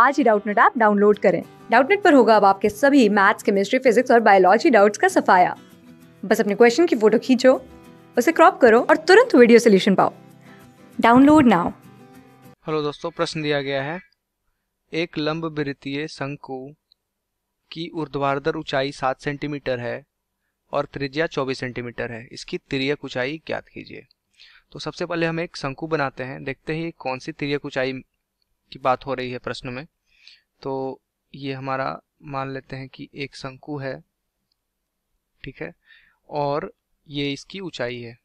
आज ही Doubtnut app download करें डाउटनेट पर होगा अब आपके सभी मैथ्स केमिस्ट्री फिजिक्स और बायोलॉजी डाउट्स का सफाया बस अपने क्वेश्चन की फोटो खींचो उसे क्रॉप करो और तुरंत वीडियो सोल्यूशन पाओ डाउनलोड नाउ हेलो दोस्तों प्रश्न दिया गया है एक लंब वृत्तीय शंकु की ऊर्ध्वाधर ऊंचाई सात सेंटीमीटर है और त्रिज्या चौबीस सेंटीमीटर है इसकी त्रियक ऊंचाई ज्ञात कीजिए तो सबसे पहले हम एक शंकु बनाते हैं देखते हैं कौन सी त्रियक ऊंचाई की बात हो रही है प्रश्न में तो ये हमारा मान लेते हैं कि एक शंकु है ठीक है और ये इसकी ऊंचाई है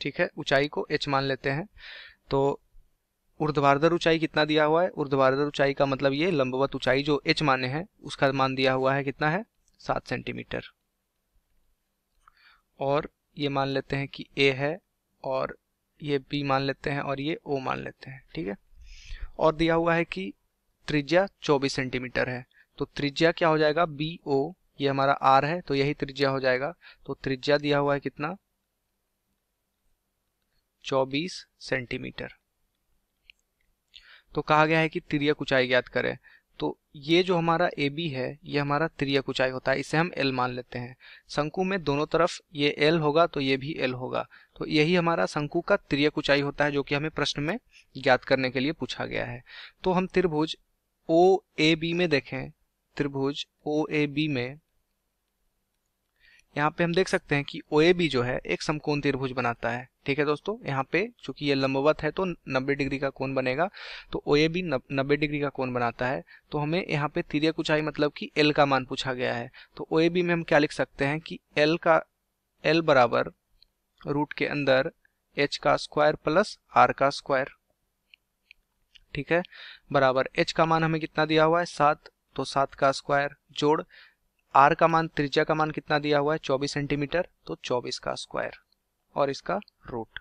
ठीक है ऊंचाई को h मान लेते हैं तो ऊर्ध्वाधर ऊंचाई कितना दिया हुआ है ऊर्ध्वाधर ऊंचाई का मतलब ये लंबवत ऊंचाई जो h माने हैं उसका मान दिया हुआ है कितना है सात सेंटीमीटर और ये मान लेते हैं कि a है और ये बी मान लेते हैं और ये ओ मान लेते हैं ठीक है और दिया हुआ है कि त्रिज्या 24 सेंटीमीटर है तो त्रिज्या क्या हो जाएगा बी ओ ये हमारा आर है तो यही त्रिज्या हो जाएगा तो त्रिज्या दिया हुआ है कितना 24 सेंटीमीटर तो कहा गया है कि त्रिया ऊंचाई ज्ञात करें तो ये जो हमारा ए बी है ये हमारा ऊंचाई होता है इसे हम एल मान लेते हैं शंकु में दोनों तरफ ये एल होगा तो ये भी एल होगा तो यही हमारा शंकु का ऊंचाई होता है जो कि हमें प्रश्न में ज्ञात करने के लिए पूछा गया है तो हम त्रिभुज ओ ए बी में देखें त्रिभुज ओ ए बी में यहाँ पे हम देख सकते हैं कि ओ जो है एक समकोण त्रिभुज बनाता है ठीक है दोस्तों यहाँ पे चूंकि ये लंबवत है तो 90 डिग्री का कोण बनेगा तो ओ ए बी नब्बे डिग्री का कोण बनाता है तो हमें यहाँ पे तिरक ऊंचाई मतलब कि एल का मान पूछा गया है तो ओ ए बी में हम क्या लिख सकते हैं कि एल का एल बराबर रूट के अंदर एच का स्क्वायर प्लस आर का स्क्वायर ठीक है बराबर एच का मान हमें कितना दिया हुआ है सात तो सात का स्क्वायर जोड़ आर का मान त्रिज्या का मान कितना दिया हुआ है चौबीस सेंटीमीटर तो चौबीस का स्क्वायर और इसका रूट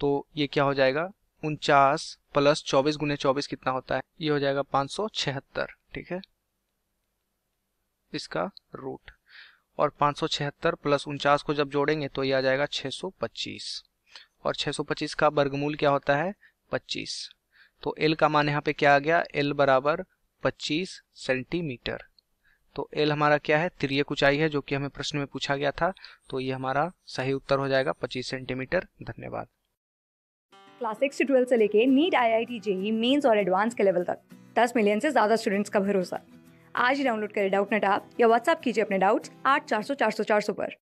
तो ये क्या हो जाएगा उनचास प्लस चौबीस गुने चौबीस कितना होता है ये हो जाएगा पांच सौ छिहत्तर ठीक है इसका रूट और पांच सौ छिहत्तर प्लस उनचास को जब जोड़ेंगे तो ये आ जाएगा छह सौ पच्चीस और छह सौ पच्चीस का वर्गमूल क्या होता है पच्चीस तो एल का मान यहाँ पे क्या आ गया एल बराबर पच्चीस सेंटीमीटर तो एल हमारा क्या है तिरक ऊंचाई है जो कि हमें प्रश्न में पूछा गया था तो ये हमारा सही उत्तर हो जाएगा 25 सेंटीमीटर धन्यवाद क्लास सिक्स से ट्वेल्थ से लेके NEET I I T JEE mains और एडवांस के लेवल तक दस मिलियन से ज्यादा स्टूडेंट्स का भरोसा आज ही डाउनलोड करें डाउट नेट आप या व्हाट्सअप कीजिए अपने डाउट्स आठ चार सौ चार सौ चार सौ पर